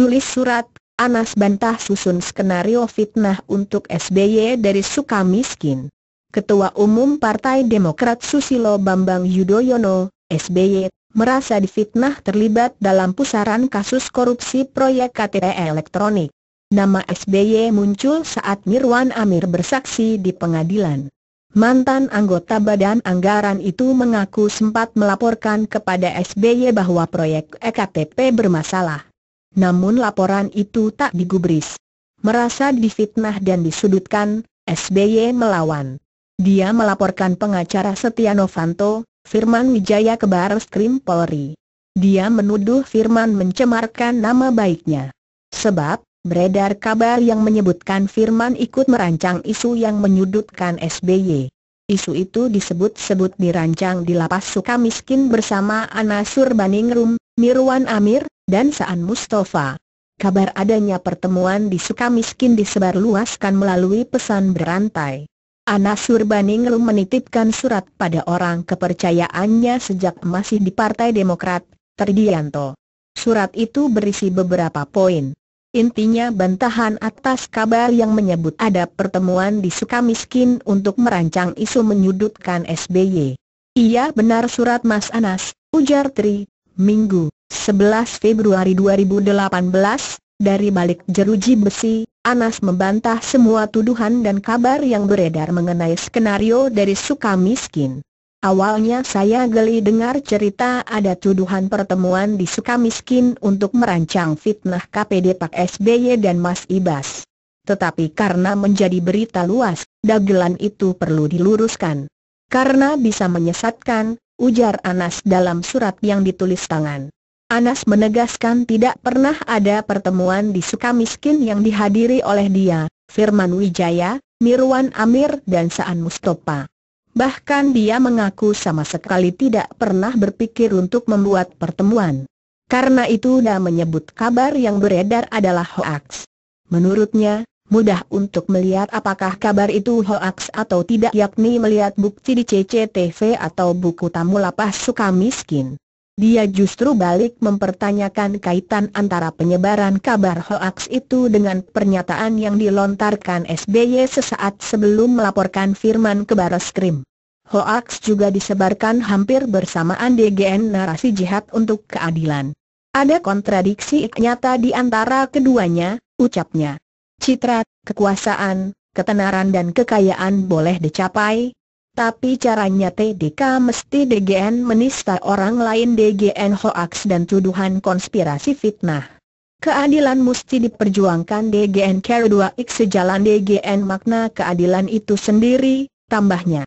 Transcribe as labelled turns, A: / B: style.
A: tulis surat, Anas bantah susun skenario fitnah untuk SBY dari suka miskin. Ketua Umum Partai Demokrat Susilo Bambang Yudhoyono, SBY, merasa difitnah terlibat dalam pusaran kasus korupsi proyek KTP elektronik. Nama SBY muncul saat Mirwan Amir bersaksi di pengadilan. Mantan anggota badan anggaran itu mengaku sempat melaporkan kepada SBY bahwa proyek EKTP bermasalah namun laporan itu tak digubris. Merasa difitnah dan disudutkan, SBY melawan. Dia melaporkan pengacara Setia Novanto, Firman Wijaya ke baris krim Polri. Dia menuduh Firman mencemarkan nama baiknya. Sebab, beredar kabar yang menyebutkan Firman ikut merancang isu yang menyudutkan SBY. Isu itu disebut-sebut dirancang di lapas suka miskin bersama Anasur Baningrum, Mirwan Amir, dan Saan Mustafa. Kabar adanya pertemuan di Sukamiskin disebarluaskan melalui pesan berantai. Anasur Baninglu menitipkan surat pada orang kepercayaannya sejak masih di Partai Demokrat, Terdianto. Surat itu berisi beberapa poin. Intinya bantahan atas kabar yang menyebut ada pertemuan di Sukamiskin untuk merancang isu menyudutkan SBY. Iya benar surat Mas Anas, ujar Tri, Minggu. 11 Februari 2018, dari balik jeruji besi, Anas membantah semua tuduhan dan kabar yang beredar mengenai skenario dari suka miskin. Awalnya saya geli dengar cerita ada tuduhan pertemuan di suka miskin untuk merancang fitnah KPD Pak SBY dan Mas Ibas. Tetapi karena menjadi berita luas, dagelan itu perlu diluruskan. Karena bisa menyesatkan, ujar Anas dalam surat yang ditulis tangan. Anas menegaskan tidak pernah ada pertemuan di Sukamiskin yang dihadiri oleh dia, Firman Wijaya, Mirwan Amir dan Saan Mustopa. Bahkan dia mengaku sama sekali tidak pernah berpikir untuk membuat pertemuan. Karena itu dia menyebut kabar yang beredar adalah hoaks. Menurutnya, mudah untuk melihat apakah kabar itu hoaks atau tidak yakni melihat bukti di CCTV atau buku tamu lapas Sukamiskin. Dia justru balik mempertanyakan kaitan antara penyebaran kabar hoaks itu dengan pernyataan yang dilontarkan SBY sesaat sebelum melaporkan firman ke Baris Krim. Hoaks juga disebarkan hampir bersamaan DGN narasi jihad untuk keadilan. Ada kontradiksi nyata di antara keduanya, ucapnya. Citra, kekuasaan, ketenaran dan kekayaan boleh dicapai, tapi caranya TDK mesti DGN menista orang lain DGN hoax dan tuduhan konspirasi fitnah. Keadilan mesti diperjuangkan DGN Care 2X sejalan DGN makna keadilan itu sendiri, tambahnya.